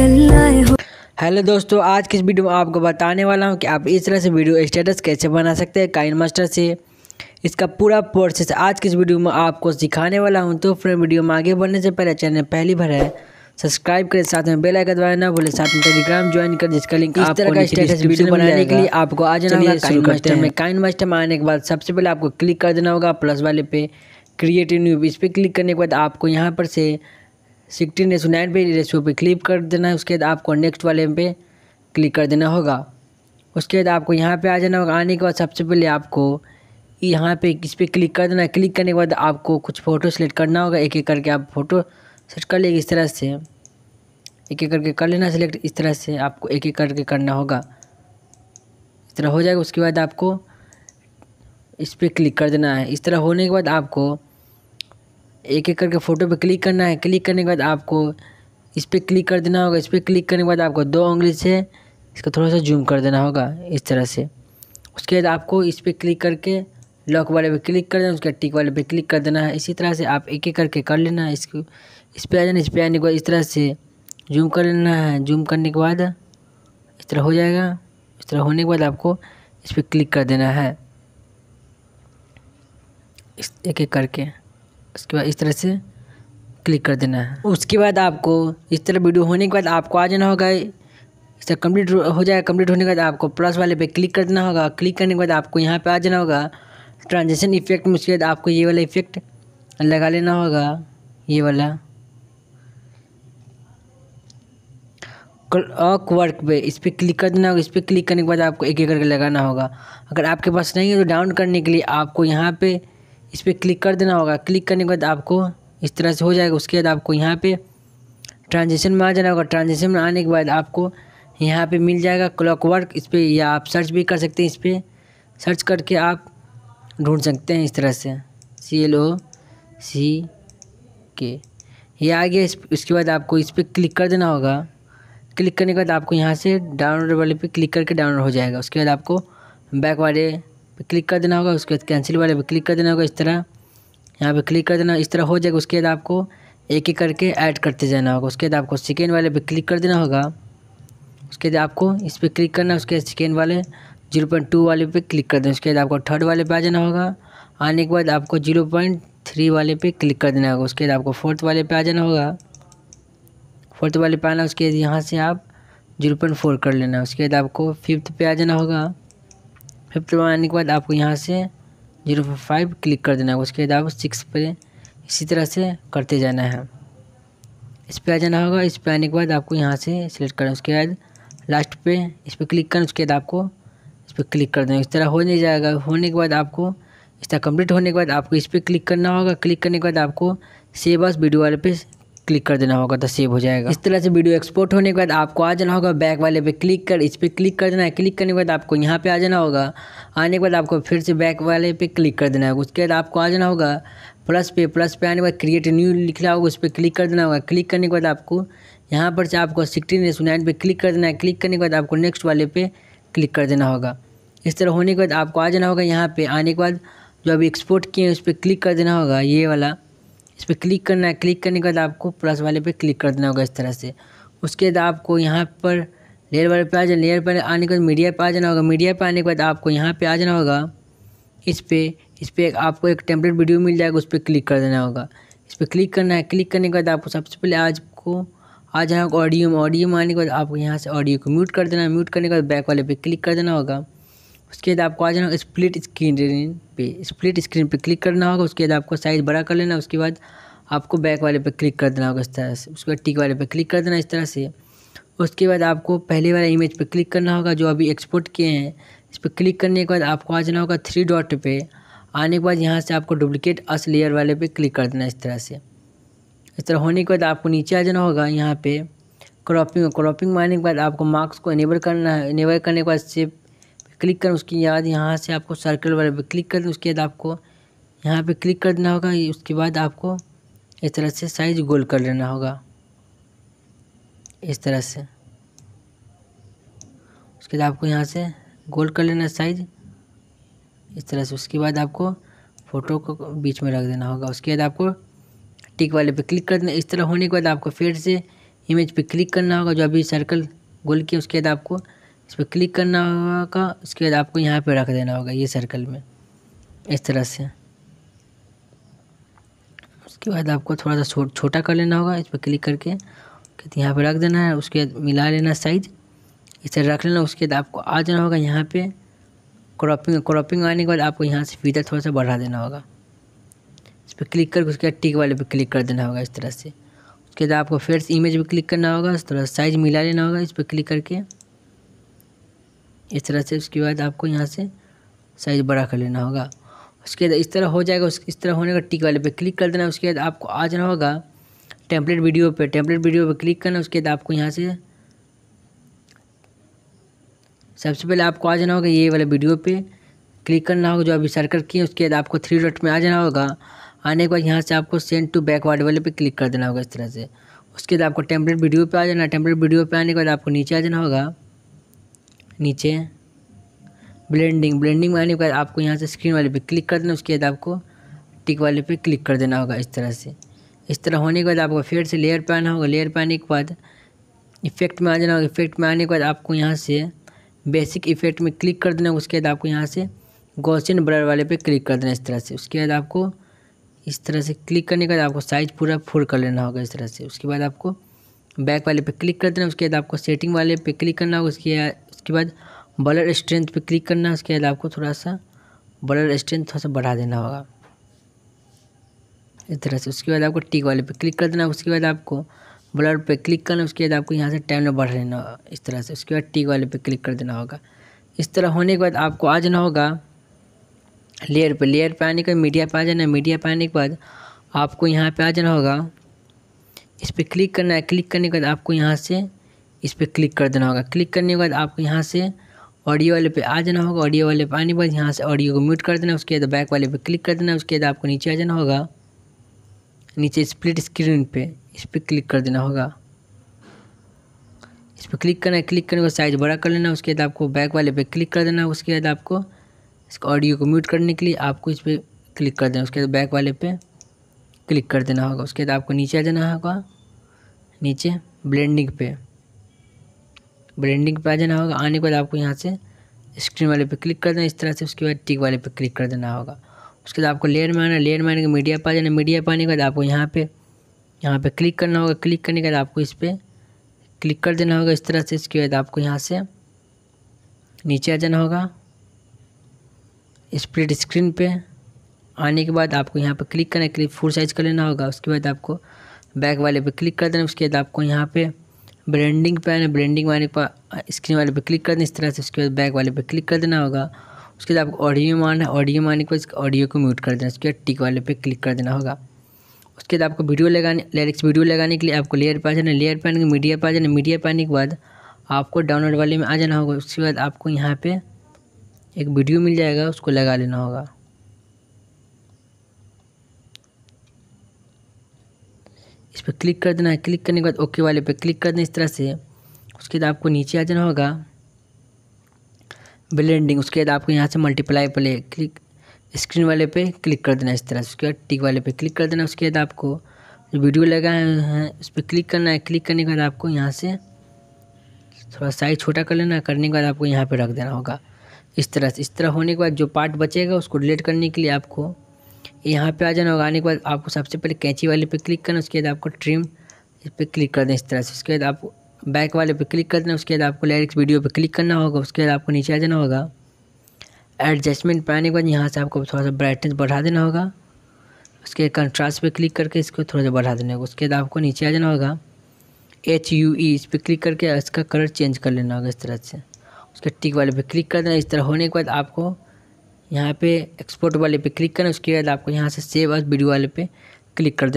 hello दोस्तों आज की इस वीडियो में आपको बताने वाला हूं कि आप इस तरह से वीडियो स्टेटस कैसे बना सकते हैं काइन मास्टर से इसका पूरा प्रोसेस आज की इस वीडियो में आपको सिखाने वाला हूं तो फ्रेंड वीडियो में आगे बढ़ने से पहले चैनल पहली बार है सब्सक्राइब करें साथ में बेल आइकन दबाए ना भूलें साथ में टेलीग्राम ज्वाइन कर जिसका लिंक इस तरह का स्टेटस वीडियो बनाने के लिए आपको आ जाना होगा काइन मास्टर में काइन मास्टर में आने के बाद सबसे पहले आपको क्लिक कर देना होगा प्लस वाले पे क्रिएटिव न्यू इस पर क्लिक करने के बाद आपको यहाँ पर से सिक्सटीन रेसो नाइन पे रेशियो पे क्लिक कर देना है उसके बाद आपको नेक्स्ट वाले पे क्लिक कर देना होगा उसके बाद आपको यहाँ पे आ जाना होगा आने के बाद सबसे पहले आपको यहाँ पे इस पर क्लिक कर देना क्लिक करने के बाद आपको कुछ फ़ोटो सेलेक्ट करना होगा एक एक करके आप फ़ोटो सेलेक्ट कर लेंगे इस तरह से एक एक करके कर लेना सेलेक्ट इस तरह से आपको एक एक करके करना होगा इस तरह हो जाएगा उसके बाद आपको इस पर क्लिक कर देना है इस तरह होने के बाद आपको एक एक करके फ़ोटो पे क्लिक करना है क्लिक करने के बाद आपको इस पर क्लिक कर देना होगा इस पर क्लिक करने के बाद आपको दो उंगली से इसको थोड़ा सा जूम कर देना होगा इस तरह से उसके बाद आपको इस पर क्लिक करके लॉक वाले पे क्लिक कर देना उसके टिक वाले पे क्लिक कर देना है इसी तरह से आप एक एक करके कर लेना है इसको इस पर आ जाना इस पर आने के बाद इस तरह से जूम कर लेना है जूम करने के बाद इस तरह हो जाएगा इस तरह होने के बाद आपको इस पर क्लिक कर देना है इस एक एक करके उसके बाद इस तरह से क्लिक कर देना है उसके बाद आपको इस तरह वीडियो होने के बाद आपको आ जाना होगा इस तरह कम्प्लीट हो जाएगा कम्प्लीट होने के बाद आपको प्लस वाले पे क्लिक कर देना होगा क्लिक करने के बाद आपको यहाँ पे आ जाना होगा ट्रांजेक्शन इफेक्ट में उसके बाद आपको ये वाला इफेक्ट लगा लेना होगा ये वाला क्लॉक वर्क पे इस पर क्लिक कर देना होगा इस पर क्लिक करने के बाद आपको एक एक करके लगाना होगा अगर आपके पास नहीं है तो डाउन करने के लिए आपको यहाँ पर इस पर क्लिक कर देना होगा क्लिक करने के बाद आपको इस तरह से हो जाएगा उसके बाद आपको यहाँ पे ट्रांजेक्शन में आ जाना होगा ट्रांजेक्शन में आने के बाद आपको यहाँ पे मिल जाएगा क्लॉक वर्क इस पर या आप सर्च भी कर सकते हैं इस पर सर्च करके आप ढूंढ सकते हैं इस तरह से सी एल ओ सी के ये आ गया इसके उसके बाद आपको इस पर क्लिक कर देना होगा क्लिक करने के बाद आपको यहाँ से डाउनलोड वाले पे क्लिक करके डाउनलोड हो जाएगा उसके बाद आपको बैक वाले पे क्लिक कर देना होगा उसके बाद कैंसिल वाले पे क्लिक कर देना होगा इस तरह यहाँ पे क्लिक कर देना इस तरह हो जाएगा उसके बाद आपको एक एक करके ऐड करते जाना होगा उसके बाद आपको सेकेंड वाले पे क्लिक कर देना होगा उसके बाद आपको इस पर क्लिक करना उसके बाद सेकेंड वाले जीरो पॉइंट टू वाले पे क्लिक कर देना उसके बाद आपको थर्ड वाले पे आ जाना होगा आने के बाद आपको जीरो पॉइंट थ्री वाले पे क्लिक कर देना होगा उसके बाद आपको फोर्थ वाले पे आ जाना होगा फोर्थ वाले पे आना उसके बाद यहाँ से आप जीरो पॉइंट फोर कर लेना उसके बाद आपको फिफ्थ पे आ जाना होगा फिफ्थ पर आने के बाद आपको यहाँ से जीरो फाइव क्लिक कर देना है उसके बाद आपको सिक्स पर इसी तरह से करते जाना है इस पर आ जाना होगा इस पर आने के बाद आपको यहाँ से सिलेक्ट करना उसके बाद लास्ट पे इस पर क्लिक करना उसके बाद आपको इस पर क्लिक कर देना इस तरह हो नहीं जाएगा होने के बाद आपको इस तरह कम्प्लीट होने के बाद आपको इस पर क्लिक करना होगा क्लिक करने के बाद आपको सेव बस वीडियो वाले पे क्लिक कर देना होगा तो सेव हो जाएगा इस तरह से वीडियो एक्सपोर्ट होने के बाद आपको आ जाना होगा बैक वाले पे क्लिक कर इस पर क्लिक कर देना है क्लिक करने के बाद आपको यहाँ पे आ जाना होगा आने के बाद आपको फिर से बैक वाले पे क्लिक कर देना होगा उसके बाद आपको आ जाना होगा प्लस पे प्लस पे आने के बाद क्रिएट न्यू लिखना होगा उस पर क्लिक कर देना होगा क्लिक करने के बाद आपको यहाँ पर से आपको सिक्सटीन एस नाइन पर क्लिक कर देना है क्लिक करने के बाद आपको नेक्स्ट वाले पे क्लिक कर देना होगा इस तरह होने के बाद आपको आ जाना होगा यहाँ पर आने के बाद जो अभी एक्सपोर्ट किए हैं उस पर क्लिक कर देना होगा ये वाला इस पर क्लिक करना है क्लिक करने के बाद आपको प्लस वाले पे क्लिक कर देना होगा इस तरह से उसके बाद आपको यहाँ पर लेयर वाले पे आ जाना लेयर पर आने के बाद मीडिया पे आ जाना होगा मीडिया पे आने के बाद आपको यहाँ पे आ जाना होगा इस पर इस पर आपको एक टेम्पलेट वीडियो मिल जाएगा उस पर क्लिक कर देना होगा इस पर क्लिक करना है क्लिक करने के बाद आपको सबसे पहले आज को आ जाना होगा ऑडियो में ऑडियो में आने के बाद आपको यहाँ से ऑडियो को म्यूट कर देना म्यूट करने के बाद बैक वाले पे क्लिक कर देना होगा उसके बाद आपको आ जाना होगा स्प्लिट स्क्रीन पे स्प्लिट स्क्रीन पे क्लिक करना होगा उसके बाद आपको साइज़ बड़ा कर लेना उसके बाद आपको बैक वाले पे क्लिक कर देना होगा इस तरह से उसके बाद टिक वाले पे क्लिक कर देना इस तरह से उसके बाद आपको पहले वाला इमेज पे क्लिक करना होगा जो अभी एक्सपोर्ट किए हैं इस पर क्लिक करने के बाद आपको आ जाना होगा थ्री डॉट पर आने के बाद यहाँ से आपको डुप्लिकेट अस लेयर वाले पर क्लिक कर देना इस तरह से इस तरह होने के बाद आपको नीचे आ जाना होगा यहाँ पर क्रॉपिंग क्रॉपिंग आने के बाद आपको मार्क्स को इनेबल करना है इनेबल करने के बाद सिर्फ क्लिक करें उसके बाद यहाँ से आपको सर्कल वाले पर क्लिक कर उसके बाद आपको यहाँ पे क्लिक कर देना होगा उसके बाद आपको इस तरह से साइज गोल कर लेना होगा इस तरह से उसके बाद आपको यहाँ से गोल कर लेना साइज इस तरह से उसके बाद आपको फ़ोटो को बीच में रख देना होगा उसके बाद आपको टिक वाले पे क्लिक कर देना इस तरह होने के बाद आपको फिर से इमेज पे क्लिक करना होगा जो अभी सर्कल गोल किया उसके बाद आपको इस पर क्लिक करना होगा उसके बाद आपको यहाँ पे रख देना होगा ये सर्कल में इस तरह से उसके बाद आपको थोड़ा सा छोट, छोटा कर लेना होगा इस पर क्लिक करके तो यहाँ पर रख देना है उसके बाद मिला लेना साइज इसे रख लेना उसके बाद आपको आ जाना होगा यहाँ पे क्रॉपिंग क्रॉपिंग आने के बाद आपको यहाँ से फीचर थोड़ा सा बढ़ा देना होगा इस पर क्लिक करके उसके बाद टिक वाले पर क्लिक कर देना होगा इस तरह से उसके बाद आपको फिर से इमेज पर क्लिक करना होगा इस तरह साइज मिला लेना होगा इस पर क्लिक करके इस तरह से उसके बाद आपको यहाँ से साइज़ बड़ा कर लेना होगा उसके बाद इस तरह हो जाएगा उस इस तरह होने का टिक वाले पे क्लिक कर देना उसके बाद आपको आ जाना होगा टेम्पलेट वीडियो पे टेम्पलेट वीडियो पे क्लिक करना उसके बाद आपको यहाँ से सबसे पहले आपको आ जाना होगा ये वाले वीडियो पे क्लिक करना होगा जो अभी सर्कल किए उसके बाद आपको थ्री डॉट में आ जाना होगा आने के बाद यहाँ से आपको सेंड टू बैकवर्ड वाले पर क्लिक कर देना होगा इस तरह से उसके बाद आपको टेम्पलेट वीडियो पर आ जाना टेम्पलेट वीडियो पर आने के बाद आपको नीचे आ जाना होगा नीचे ब्लेंडिंग ब्लेंडिंग में आने के बाद आपको यहाँ से स्क्रीन वाले पे क्लिक कर देना उसके बाद आपको टिक वाले पे क्लिक कर देना होगा इस तरह से इस तरह होने के बाद आपको फिर से लेयर पे आना होगा लेयर पे आने के बाद इफेक्ट में आ जाना होगा इफेक्ट में आने के बाद आपको यहाँ से बेसिक इफेक्ट में क्लिक कर देना उसके बाद आपको यहाँ से गोसिन ब्लर वाले पे क्लिक कर देना इस तरह से उसके बाद आपको इस तरह से क्लिक करने के बाद आपको साइज पूरा फुल कर लेना होगा इस तरह से उसके बाद आपको बैक वाले पे क्लिक कर देना उसके बाद आपको सेटिंग वाले पे क्लिक करना होगा उसके उसके बाद बलर स्ट्रेंथ पे क्लिक करना उसके बाद आपको थोड़ा सा बलर स्ट्रेंथ थोड़ा सा बढ़ा देना होगा इस तरह से उसके बाद आपको टिक वाले पे क्लिक कर देना उसके बाद आपको ब्लर पे क्लिक करना उसके बाद आपको यहाँ से टाइम में बढ़ लेना होगा इस तरह से उसके बाद टिक वाले पे क्लिक कर देना होगा इस तरह होने के बाद आपको आ जाना होगा लेयर पे लेयर पे आने के बाद मीडिया पे आ जाना मीडिया पे आने के बाद आपको यहाँ पे आ जाना होगा इस पर क्लिक करना है क्लिक करने के बाद आपको यहाँ से इस पर क्लिक कर देना होगा क्लिक करने के बाद आपको यहाँ से ऑडियो वाले पे आ जाना होगा ऑडियो वाले पे आने के बाद यहाँ से ऑडियो को म्यूट कर देना उसके बाद बैक वाले पे क्लिक कर देना उसके बाद आपको नीचे आ जाना होगा नीचे स्प्लिट स्क्रीन पे इस पर क्लिक कर देना होगा इस पर क्लिक करना है क्लिक करने का साइज़ बड़ा कर लेना उसके बाद आपको बैक वाले पे क्लिक कर देना उसके बाद आपको इसको ऑडियो को म्यूट करने के लिए आपको इस पर क्लिक कर देना उसके बाद बैक वाले पर क्लिक कर देना होगा उसके बाद आपको नीचे आ जाना होगा नीचे ब्लेंडिंग पे ब्लेंडिंग पे आ जाना होगा आने के बाद आपको यहाँ से स्क्रीन वाले पे क्लिक कर देना इस तरह से उसके बाद टिक वाले पे क्लिक कर देना होगा उसके बाद आपको लेयर में आना लेयर में आने के मीडिया पर आ जाना मीडिया पर आने के बाद आपको यहाँ पे यहाँ पे क्लिक करना होगा क्लिक करने के बाद आपको इस पर क्लिक कर देना होगा इस तरह से इसके बाद आपको यहाँ से नीचे आ जाना होगा स्प्लिट स्क्रीन पे आने के बाद आपको यहाँ पर क्लिक करना क्लिक फुल साइज कर लेना होगा उसके बाद आपको बैक वाले पे क्लिक कर देना उसके बाद आपको यहाँ पे ब्रांडिंग पे आना ब्रांडिंग वाले पर स्क्रीन वाले पे क्लिक कर देना इस तरह से उसके बाद बैक वाले पे क्लिक कर देना होगा उसके बाद आपको ऑडियो में आना ऑडियो में आने के बाद ऑडियो को म्यूट कर देना उसके बाद टिक वाले पे क्लिक कर देना होगा उसके बाद आपको वीडियो लगाने लिरिक्स वीडियो लगाने के लिए आपको लेयर पर आ जाना लेयर पर आने के मीडिया पर आ जाना मीडिया पर आने के बाद आपको डाउनलोड वाले में आ जाना होगा उसके बाद आपको यहाँ पर एक वीडियो मिल जाएगा उसको लगा लेना होगा इस पर क्लिक कर देना है क्लिक करने के बाद ओके वाले पे क्लिक कर दें इस तरह से उसके बाद आपको नीचे आ जाना होगा ब्लेंडिंग उसके बाद आपको यहाँ से मल्टीप्लाई वाले क्लिक स्क्रीन वाले पे क्लिक कर देना इस तरह से उसके बाद टिक वाले पे क्लिक कर देना उसके बाद आपको जो वीडियो लगा है उस पर क्लिक करना है क्लिक करने के बाद आपको यहाँ से थोड़ा साइज छोटा कर लेना करने के बाद आपको यहाँ पर रख देना होगा इस तरह से इस तरह होने के बाद जो पार्ट बचेगा उसको डिलीट करने के लिए आपको यहाँ पे आ जाना होगा आने के बाद आपको सबसे पहले कैंची वाले पे क्लिक करना उसके बाद आपको ट्रिम इस पर क्लिक कर दें इस तरह से उसके बाद आप बैक वाले पे क्लिक कर देना उसके बाद आपको लिरिक्स वीडियो पे क्लिक करना होगा उसके बाद आपको नीचे आ जाना होगा एडजस्टमेंट पर आने के बाद यहाँ से आपको थोड़ा सा ब्राइटनेस बढ़ा देना होगा उसके कंट्रास्ट पर क्लिक करके इसको थोड़ा सा बढ़ा देना होगा उसके बाद आपको नीचे आ जाना होगा एच यू ई इस पर क्लिक करके इसका कलर चेंज कर लेना होगा इस तरह से उसके टिक वाले पे क्लिक कर देना इस तरह होने के बाद आपको यहाँ पे एक्सपोर्ट वाले पे क्लिक करें उसके बाद आपको यहाँ से सेव एज़ वीडियो वाले पे क्लिक कर देना